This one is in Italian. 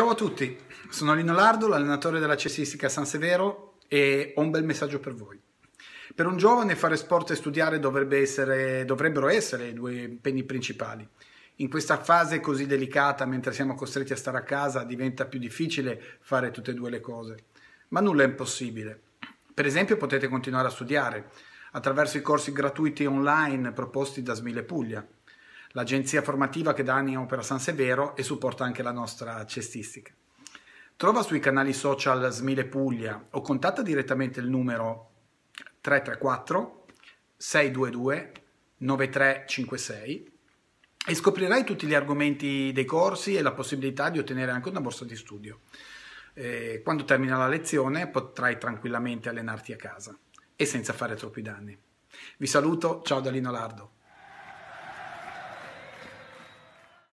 Ciao a tutti, sono Lino Lardo, l'allenatore della Cessistica San Severo e ho un bel messaggio per voi. Per un giovane fare sport e studiare dovrebbe essere, dovrebbero essere i due impegni principali. In questa fase così delicata, mentre siamo costretti a stare a casa, diventa più difficile fare tutte e due le cose. Ma nulla è impossibile. Per esempio potete continuare a studiare attraverso i corsi gratuiti online proposti da Smile Puglia l'agenzia formativa che dà animo per San Severo e supporta anche la nostra cestistica. Trova sui canali social Smile Puglia o contatta direttamente il numero 334 622 9356 e scoprirai tutti gli argomenti dei corsi e la possibilità di ottenere anche una borsa di studio. quando termina la lezione potrai tranquillamente allenarti a casa e senza fare troppi danni. Vi saluto, ciao da Lino Lardo.